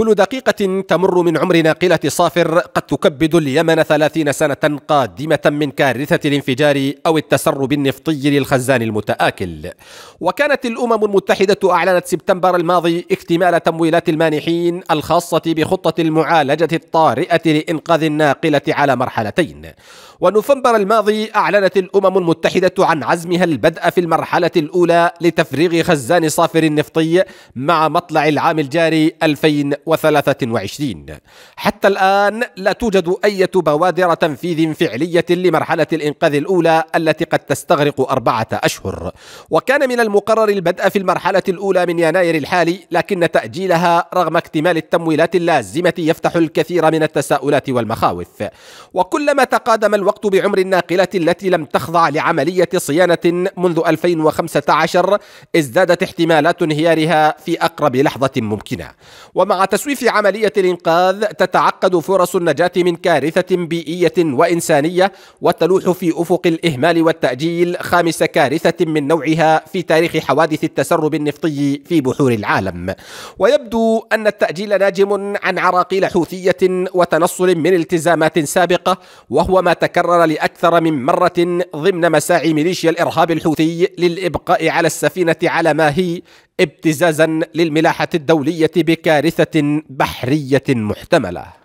كل دقيقة تمر من عمر ناقلة صافر قد تكبد اليمن ثلاثين سنة قادمة من كارثة الانفجار أو التسرب النفطي للخزان المتآكل وكانت الأمم المتحدة أعلنت سبتمبر الماضي اكتمال تمويلات المانحين الخاصة بخطة المعالجة الطارئة لإنقاذ الناقلة على مرحلتين ونوفمبر الماضي أعلنت الأمم المتحدة عن عزمها البدء في المرحلة الأولى لتفريغ خزان صافر النفطي مع مطلع العام الجاري 2000 2023 حتى الآن لا توجد أي بوادر تنفيذ فعلية لمرحلة الإنقاذ الأولى التي قد تستغرق أربعة أشهر وكان من المقرر البدء في المرحلة الأولى من يناير الحالي لكن تأجيلها رغم اكتمال التمويلات اللازمة يفتح الكثير من التساؤلات والمخاوف وكلما تقادم الوقت بعمر الناقلة التي لم تخضع لعملية صيانة منذ 2015 ازدادت احتمالات انهيارها في أقرب لحظة ممكنة ومع تسويف عملية الإنقاذ تتعقد فرص النجاة من كارثة بيئية وإنسانية وتلوح في أفق الإهمال والتأجيل خامس كارثة من نوعها في تاريخ حوادث التسرب النفطي في بحور العالم ويبدو أن التأجيل ناجم عن عراقيل حوثية وتنصل من التزامات سابقة وهو ما تكرر لأكثر من مرة ضمن مساعي ميليشيا الإرهاب الحوثي للإبقاء على السفينة على ما هي ابتزازا للملاحة الدولية بكارثة بحرية محتملة